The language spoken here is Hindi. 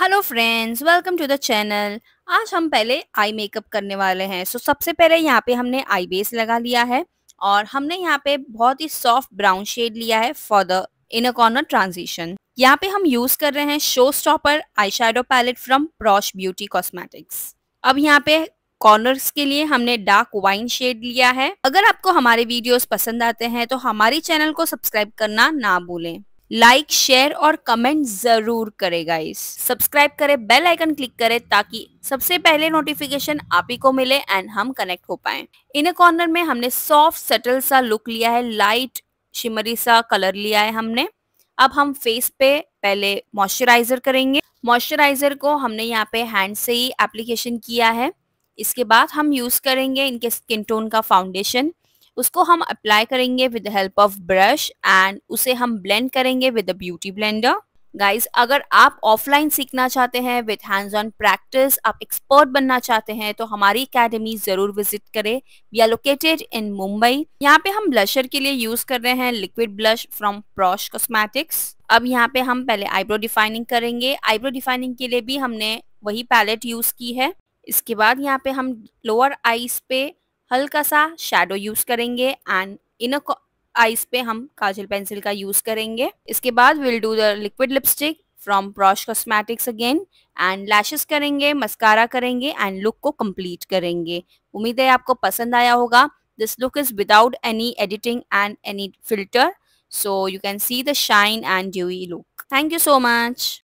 hello friends welcome to the channel आज हम पहले आई मेकअप करने वाले हैं सो so, सबसे पहले यहाँ पे हमने आई बेस लगा लिया है और हमने यहाँ पे बहुत ही सॉफ्ट ब्राउन शेड लिया है for the inner corner transition यहाँ पे हम यूज कर रहे हैं show stopper eye shadow palette from Prosh beauty cosmetics अब यहाँ पे कॉर्नर्स के लिए हमने डार्क वाइन शेड लिया है अगर आपको हमारे वीडियोस पसंद आते हैं तो हमारे चैनल को सब्सक्राइब करना ना भूलें लाइक शेयर और कमेंट जरूर करें गाइस सब्सक्राइब करें बेल आइकन क्लिक करें ताकि सबसे पहले नोटिफिकेशन आप ही को मिले एंड हम कनेक्ट हो पाए इन कॉर्नर में हमने सॉफ्ट सटल सा लुक लिया है लाइट शिमरी सा कलर लिया है हमने अब हम फेस पे पहले मॉइस्चराइजर करेंगे मॉइस्चराइजर को हमने यहाँ पे हैंड से ही एप्लीकेशन किया है इसके बाद हम यूज करेंगे इनके स्किन टोन का फाउंडेशन उसको हम अप्लाई करेंगे with help of brush and उसे हम ब्लेंड करेंगे विद ब्यूटी ब्लेंडर गाइस अगर आप ऑफलाइन सीखना चाहते हैं विद हैंड्स ऑन प्रैक्टिस आप एक्सपर्ट बनना चाहते हैं तो हमारी एकेडमी जरूर विजिट करें we are located in Mumbai यहाँ पे हम ब्लशर के लिए यूज कर रहे हैं लिक्विड ब्लश फ्रॉम प्रॉश कॉस्मेटिक्स अब यहाँ पे हम पहले आईब्रो डिफाइनिंग करेंगे आईब्रो डिफाइनिंग के लिए भी हमने वही पैलेट यूज की है इसके बाद यहाँ पे हम लोअर आईज पे हल्का सा शेडो यूज करेंगे एंड इन आईज पे हम काजल पेंसिल का यूज करेंगे इसके बाद will do the liquid lipstick from प्रॉश cosmetics again and lashes करेंगे मस्कारा करेंगे एंड लुक को कंप्लीट करेंगे उम्मीद है आपको पसंद आया होगा this look is without any editing and any filter so you can see the shine and dew look thank you so much